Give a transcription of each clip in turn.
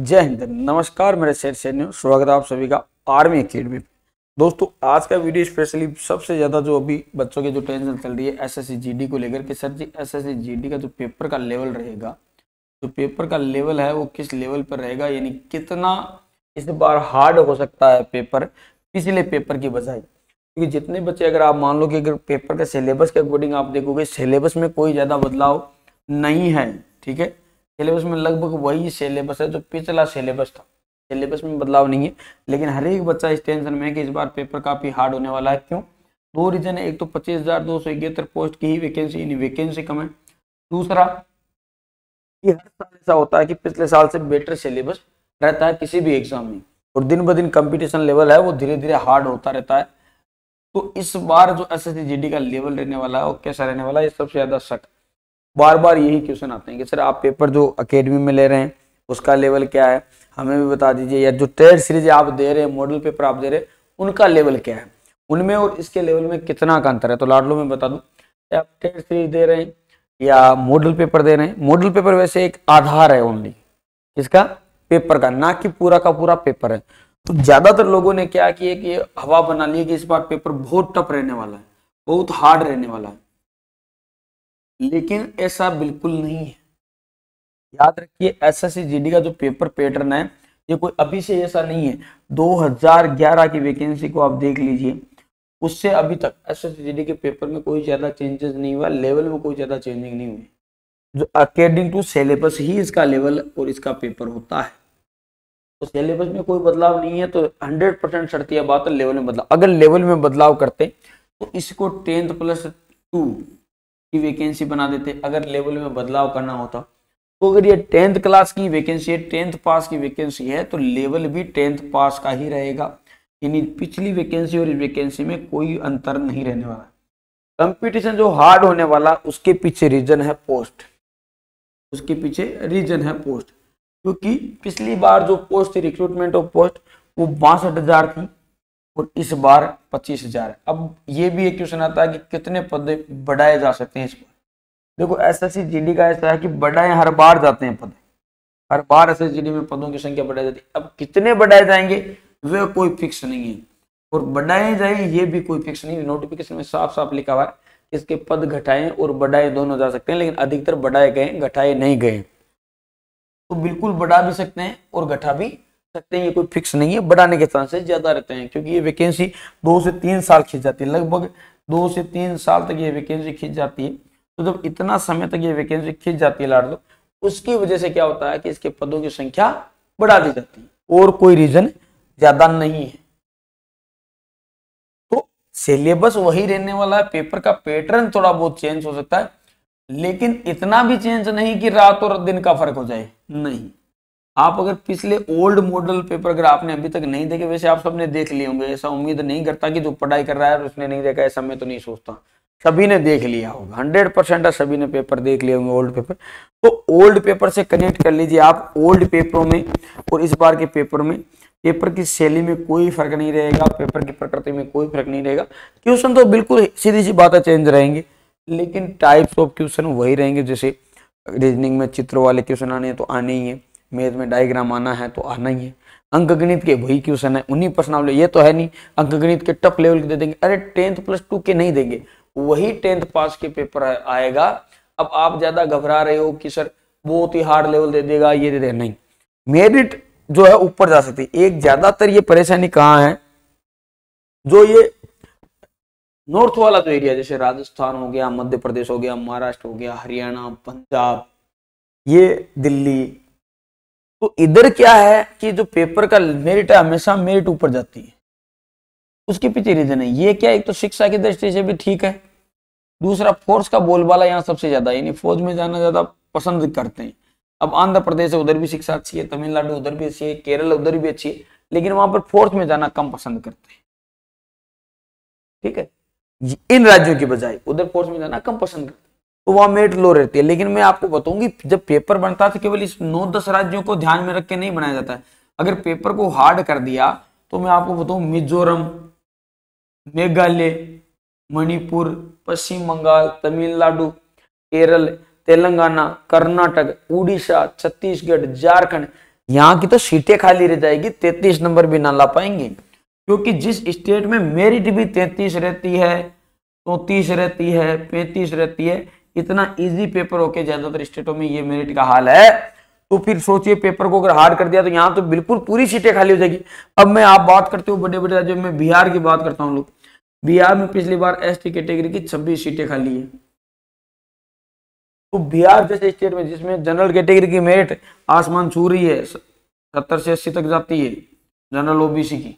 जय हिंद नमस्कार मेरे शेर सैन्य स्वागत है आप सभी का आर्मी अकेडमी दोस्तों आज का वीडियो स्पेशली सबसे ज़्यादा जो अभी बच्चों की जो टेंशन चल रही है एसएससी जीडी को लेकर के सर जी एसएससी जीडी का जो पेपर का लेवल रहेगा जो पेपर का लेवल है वो किस लेवल पर रहेगा यानी कितना इस बार हार्ड हो सकता है पेपर पिछले पेपर की बजाय क्योंकि जितने बच्चे अगर आप मान लो कि अगर पेपर का सिलेबस के अकॉर्डिंग आप देखोगे सिलेबस में कोई ज़्यादा बदलाव नहीं है ठीक है सिलेबस में लगभग वही सिलेबस है जो पिछला सिलेबस था सिलेबस में बदलाव नहीं है लेकिन हर एक बच्चा इस टेंशन में है कि इस बार पेपर काफ़ी हार्ड होने वाला है क्यों दो रीजन है एक तो पच्चीस हज़ार दो सौ इकहत्तर पोस्ट की ही वैकेंसी यानी वैकेंसी कम है दूसरा कि हर साल ऐसा होता है कि पिछले साल से बेटर सिलेबस रहता है किसी भी एग्जाम में और दिन ब दिन कंपटीशन लेवल है वो धीरे धीरे हार्ड होता रहता है तो इस बार जो एस एस का लेवल रहने वाला है वो कैसा रहने वाला है ये सबसे ज़्यादा शक बार बार यही क्वेश्चन आते हैं कि सर आप पेपर जो अकेडमी में ले रहे हैं उसका लेवल क्या है हमें भी बता दीजिए या जो टेस्ट सीरीज आप दे रहे हैं मॉडल पेपर आप दे रहे हैं उनका लेवल क्या है उनमें और इसके लेवल में कितना का अंतर है तो लाडलो में बता दूँ आप टेस्ट सीरीज दे रहे हैं या मॉडल पेपर दे रहे हैं मॉडल पेपर वैसे एक आधार है ओनली इसका पेपर का ना कि पूरा का पूरा पेपर है तो ज्यादातर लोगों ने क्या किया कि हवा बना ली कि इस बार पेपर बहुत टफ रहने वाला है बहुत हार्ड रहने वाला है लेकिन ऐसा बिल्कुल नहीं है याद रखिए एस एस का जो पेपर पैटर्न है ये कोई अभी से ऐसा नहीं है 2011 की वैकेंसी को आप देख लीजिए उससे अभी तक एस एस के पेपर में कोई ज़्यादा चेंजेस नहीं हुआ लेवल में कोई ज़्यादा चेंजिंग नहीं हुई जो अकॉर्डिंग टू सिलेबस ही इसका लेवल और इसका पेपर होता है तो सिलेबस में कोई बदलाव नहीं है तो हंड्रेड परसेंट शर्तिया बात है लेवल में बदलाव अगर लेवल में बदलाव करते तो इसको टेंथ प्लस टू की वैकेंसी बना देते अगर लेवल में बदलाव करना होता तो अगर ये टेंथ क्लास की वैकेंसी है टेंथ पास की वैकेंसी है तो लेवल भी टेंथ पास का ही रहेगा यानी पिछली वैकेंसी और इस वैकेंसी में कोई अंतर नहीं रहने वाला कंपटीशन जो हार्ड होने वाला उसके पीछे रीजन है पोस्ट उसके पीछे रीजन है पोस्ट क्योंकि पिछली बार जो पोस्ट थी रिक्रूटमेंट ऑफ पोस्ट वो बासठ हजार थी और इस बार पच्चीस हजार अब ये भी एक क्वेश्चन आता है कि कितने पद बढ़ाए जा सकते हैं इस बार देखो एस एस का ऐसा है कि बढ़ाए हर बार जाते हैं पद हर बार एस एस में पदों की संख्या बढ़ाई जाती है अब कितने बढ़ाए जाएंगे वे कोई फिक्स नहीं है और बढ़ाए जाए ये भी कोई फिक्स नहीं नोटिफिकेशन में साफ साफ लिखा हुआ है इसके पद घटाए और बढ़ाए दोनों जा सकते हैं लेकिन अधिकतर बढ़ाए गए घटाए नहीं गए तो बिल्कुल बढ़ा भी सकते हैं और घटा भी सकते हैं ये कोई फिक्स नहीं है बढ़ाने के चांसेस ज्यादा रहते हैं क्योंकि ये वैकेंसी दो से तीन साल खींच जाती है लगभग दो से तीन साल तक ये वैकेंसी खींच जाती है तो जब इतना समय तक ये वैकेंसी खींच जाती है लाडलो उसकी वजह से क्या होता है कि इसके पदों की संख्या बढ़ा दी जाती है और कोई रीजन ज्यादा नहीं है तो सिलेबस वही रहने वाला है पेपर का पैटर्न थोड़ा बहुत चेंज हो सकता है लेकिन इतना भी चेंज नहीं कि रात और दिन का फर्क हो जाए नहीं आप अगर पिछले ओल्ड मॉडल पेपर अगर आपने अभी तक नहीं देखे वैसे आप सबने देख लिए होंगे ऐसा उम्मीद नहीं करता कि जो पढ़ाई कर रहा है और उसने नहीं देखा ऐसा मैं तो नहीं सोचता सभी ने देख लिया होगा हंड्रेड परसेंट सभी ने पेपर देख लिए होंगे ओल्ड पेपर तो ओल्ड पेपर से कनेक्ट कर लीजिए आप ओल्ड पेपरों में और इस बार के पेपर में पेपर की शैली में कोई फर्क नहीं रहेगा पेपर की प्रकृति में कोई फर्क नहीं रहेगा क्वेश्चन तो बिल्कुल सीधी सी बातें चेंज रहेंगे लेकिन टाइप्स ऑफ क्वेश्चन वही रहेंगे जैसे रीजनिंग में चित्र वाले क्वेश्चन आने तो आने ही है मेज में डायग्राम आना है तो आना ही है अंक गणित के वही क्वेश्चन है उन्हीं प्रश्न आप ये तो है नहीं अंक गणित के टप लेवल के दे देंगे अरे टेंथ प्लस टू के नहीं देंगे वही टेंथ पास के पेपर आएगा अब आप ज्यादा घबरा रहे हो कि सर बहुत ही हार्ड लेवल दे देगा ये दे देगा नहीं मेरिट जो है ऊपर जा सकती है एक ज्यादातर ये परेशानी कहाँ है जो ये नॉर्थ वाला जो एरिया जैसे राजस्थान हो गया मध्य प्रदेश हो गया महाराष्ट्र हो गया हरियाणा पंजाब ये दिल्ली तो इधर क्या है कि जो पेपर का मेरिट है हमेशा मेरिट ऊपर जाती है उसके पीछे रीजन है ये क्या एक तो शिक्षा की दृष्टि से भी ठीक है दूसरा फोर्स का बोलबाला यहाँ सबसे ज्यादा यानी फौज में जाना ज्यादा पसंद करते हैं अब आंध्र प्रदेश है उधर भी शिक्षा अच्छी है तमिलनाडु उधर भी अच्छी है केरल उधर भी अच्छी है लेकिन वहां पर फोर्स में जाना कम पसंद करते हैं ठीक है इन राज्यों की बजाय उधर फोर्स में जाना कम पसंद करते हैं तो वहां मेरिट लो रहती है लेकिन मैं आपको बताऊंगी जब पेपर बनता था केवल इस नौ दस राज्यों को ध्यान में रख के नहीं बनाया जाता है अगर पेपर को हार्ड कर दिया तो मैं आपको बताऊ मिजोरम मेघालय मणिपुर पश्चिम बंगाल तमिलनाडु केरल तेलंगाना कर्नाटक उड़ीसा छत्तीसगढ़ झारखंड यहाँ की तो सीटें खाली रह जाएगी तैतीस नंबर भी ना ला पाएंगे क्योंकि जिस स्टेट में मेरिट भी तैतीस रहती है चौतीस तो रहती है पैंतीस रहती है इतना इजी पेपर होके ज्यादातर स्टेटों में ये मेरिट का हाल है तो फिर सोचिए पेपर को अगर हार्ड कर दिया तो यहाँ तो बिल्कुल पूरी सीटें खाली हो जाएगी अब मैं आप बात करते हो बड़े बड़े राज्यों में बिहार की बात करता हूँ लोग बिहार में पिछली बार एस कैटेगरी की छब्बीस सीटें खाली है तो बिहार जैसे स्टेट में जिसमें जनरल कैटेगरी की मेरिट आसमान छू रही है सत्तर से अस्सी तक जाती है जनरल ओबीसी की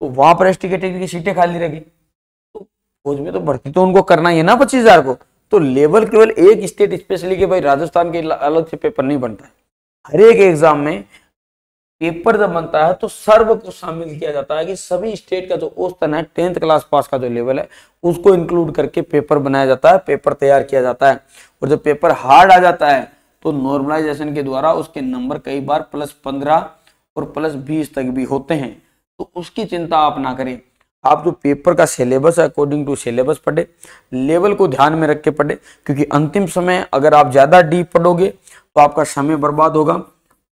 तो वहां पर एस कैटेगरी की सीटें खाली रहेगी तो फौज में तो भर्ती तो उनको करना ही है ना पच्चीस हजार को तो लेवल केवल एक स्टेट स्पेशली के भाई राजस्थान के अलग से पेपर नहीं बनता है हर एक एग्जाम में पेपर जब बनता है तो सर्व को शामिल किया जाता है कि सभी स्टेट का जो औस्तन है टेंथ क्लास पास का जो लेवल है उसको इंक्लूड करके पेपर बनाया जाता है पेपर तैयार किया जाता है और जब पेपर हार्ड आ जाता है तो नॉर्मलाइजेशन के द्वारा उसके नंबर कई बार प्लस पंद्रह और प्लस बीस तक भी होते हैं तो उसकी चिंता आप ना करें आप जो पेपर का सिलेबस है अकॉर्डिंग टू सिलेबस पढ़े लेवल को ध्यान में रख के पढ़े क्योंकि अंतिम समय अगर आप ज़्यादा डीप पढ़ोगे तो आपका समय बर्बाद होगा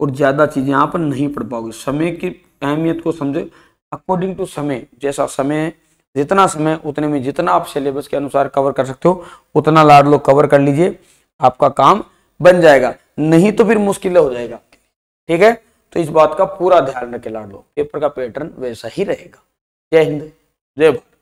और ज़्यादा चीज़ें आप नहीं पढ़ पाओगे समय की अहमियत को समझे अकॉर्डिंग टू समय जैसा समय जितना समय उतने में जितना आप सिलेबस के अनुसार कवर कर सकते हो उतना लाड लो कवर कर लीजिए आपका काम बन जाएगा नहीं तो फिर मुश्किल हो जाएगा ठीक है तो इस बात का पूरा ध्यान रखे लाड लो पेपर का पैटर्न वैसा ही रहेगा जय हिंद రేపు